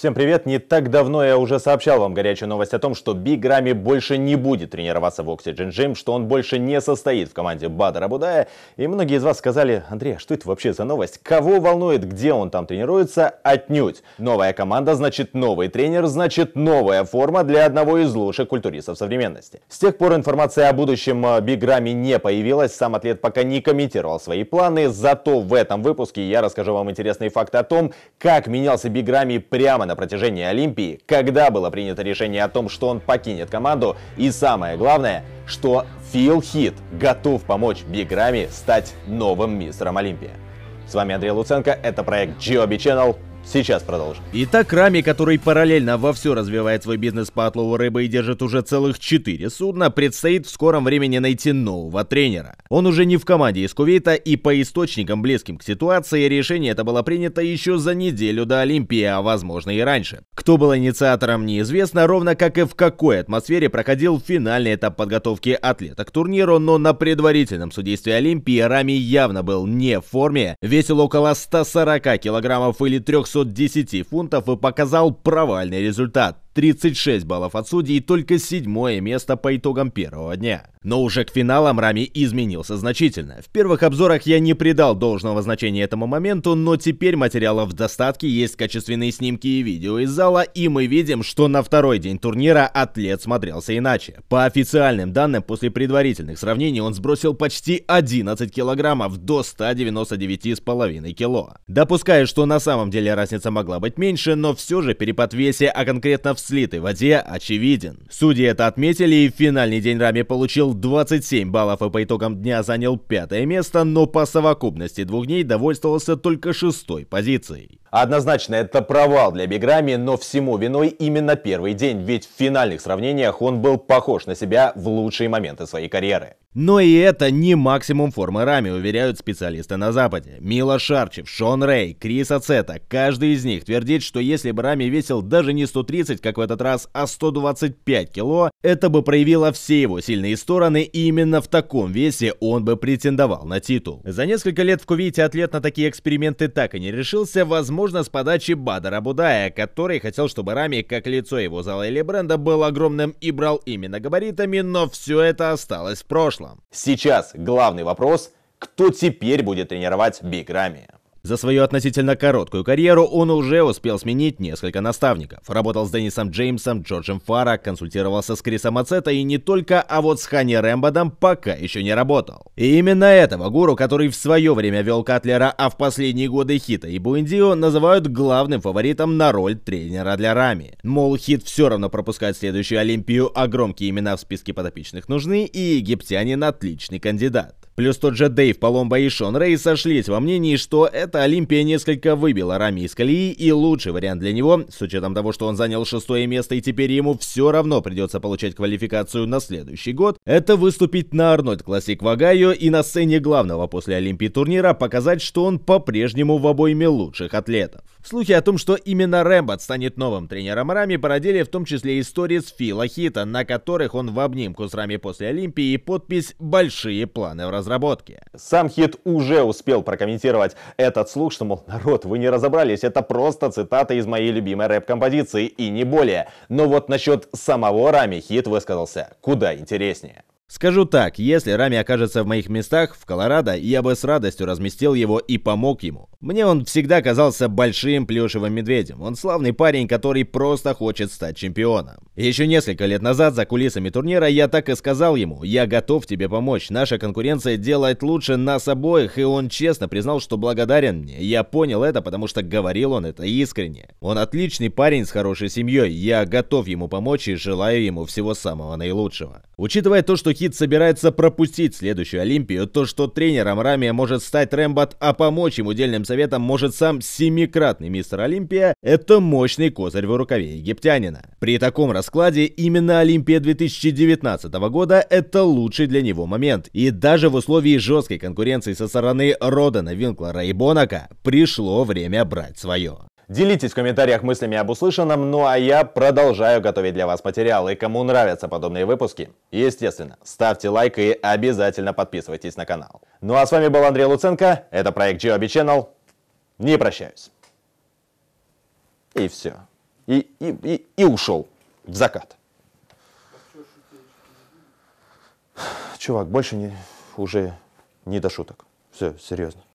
Всем привет! Не так давно я уже сообщал вам горячую новость о том, что Биг Рами больше не будет тренироваться в Oxygen Gym, что он больше не состоит в команде Бадра Будая. И многие из вас сказали, Андрей, а что это вообще за новость? Кого волнует, где он там тренируется? Отнюдь! Новая команда значит новый тренер, значит новая форма для одного из лучших культуристов современности. С тех пор информация о будущем э, Биг Рами не появилась, сам атлет пока не комментировал свои планы, зато в этом выпуске я расскажу вам интересные факты о том, как менялся Биг Рами прямо на протяжении Олимпии, когда было принято решение о том, что он покинет команду, и самое главное, что Фил Хит готов помочь Биг Рами стать новым мистером Олимпия. С вами Андрей Луценко, это проект GeoBi Channel. Сейчас продолжим. Итак, Рами, который параллельно во все развивает свой бизнес по отлову рыбы и держит уже целых 4 судна, предстоит в скором времени найти нового тренера. Он уже не в команде из Кувейта, и по источникам, близким к ситуации, решение это было принято еще за неделю до Олимпии, а возможно и раньше. Кто был инициатором, неизвестно, ровно как и в какой атмосфере проходил финальный этап подготовки атлета к турниру, но на предварительном судействе Олимпии Рами явно был не в форме, весил около 140 килограммов или 300 210 фунтов и показал провальный результат. 36 баллов от судей и только седьмое место по итогам первого дня. Но уже к финалам Рами изменился значительно. В первых обзорах я не придал должного значения этому моменту, но теперь материалов в достатке, есть качественные снимки и видео из зала, и мы видим, что на второй день турнира атлет смотрелся иначе. По официальным данным, после предварительных сравнений он сбросил почти 11 килограммов до 199,5 кило. Допускаю, что на самом деле разница могла быть меньше, но все же перепад весе, а конкретно в в слитой воде очевиден. Судьи это отметили и в финальный день Рами получил 27 баллов и по итогам дня занял пятое место, но по совокупности двух дней довольствовался только шестой позицией. Однозначно это провал для Биграми, но всему виной именно первый день, ведь в финальных сравнениях он был похож на себя в лучшие моменты своей карьеры. Но и это не максимум формы рами, уверяют специалисты на Западе. Мила Шарчев, Шон Рэй, Крис Ацета. Каждый из них твердит, что если бы рами весил даже не 130, как в этот раз, а 125 кило, это бы проявило все его сильные стороны, и именно в таком весе он бы претендовал на титул. За несколько лет в Кувейте атлет на такие эксперименты так и не решился, возможно, с подачи Бадара Будая, который хотел, чтобы рами, как лицо его зала или бренда, был огромным и брал именно габаритами, но все это осталось в прошлом прошлом. Сейчас главный вопрос, кто теперь будет тренировать Биграми? За свою относительно короткую карьеру он уже успел сменить несколько наставников. Работал с Деннисом Джеймсом, Джорджем Фара, консультировался с Крисом Ацета и не только, а вот с Ханни Рэмбодом пока еще не работал. И именно этого гуру, который в свое время вел Катлера, а в последние годы Хита и Буэндио, называют главным фаворитом на роль тренера для Рами. Мол, Хит все равно пропускает следующую Олимпию, а громкие имена в списке подопечных нужны, и египтянин отличный кандидат. Плюс тот же Дэйв Паломба и Шон Рэй сошлись во мнении, что это это Олимпия несколько выбила Рами из колеи, и лучший вариант для него, с учетом того, что он занял шестое место и теперь ему все равно придется получать квалификацию на следующий год, это выступить на Арнольд Классик в и на сцене главного после Олимпии турнира показать, что он по-прежнему в обойме лучших атлетов. Слухи о том, что именно Рэмбот станет новым тренером Рами, породили в том числе истории с Фила Хита, на которых он в обнимку с Рами после Олимпии и подпись «Большие планы в разработке». Сам Хит уже успел прокомментировать это от слух, что, мол, народ, вы не разобрались, это просто цитата из моей любимой рэп-композиции и не более. Но вот насчет самого Рами хит высказался куда интереснее. Скажу так, если Рами окажется в моих местах в Колорадо, я бы с радостью разместил его и помог ему. Мне он всегда казался большим плюшевым медведем. Он славный парень, который просто хочет стать чемпионом. Еще несколько лет назад за кулисами турнира я так и сказал ему, я готов тебе помочь, наша конкуренция делает лучше нас обоих, и он честно признал, что благодарен мне. Я понял это, потому что говорил он это искренне. Он отличный парень с хорошей семьей, я готов ему помочь и желаю ему всего самого наилучшего. Учитывая то, что Вахид собирается пропустить следующую Олимпию, то, что тренером Рамия может стать Рэмбот, а помочь ему дельным советом может сам семикратный мистер Олимпия, это мощный козырь в рукаве египтянина. При таком раскладе именно Олимпия 2019 года – это лучший для него момент. И даже в условии жесткой конкуренции со стороны Родена, Винкла, и Бонака пришло время брать свое. Делитесь в комментариях мыслями об услышанном, ну а я продолжаю готовить для вас материалы, кому нравятся подобные выпуски, естественно, ставьте лайк и обязательно подписывайтесь на канал. Ну а с вами был Андрей Луценко, это проект GeoBi Channel. Не прощаюсь. И все. И, и, и, и ушел в закат. Чувак, больше не, уже не до шуток. Все, серьезно.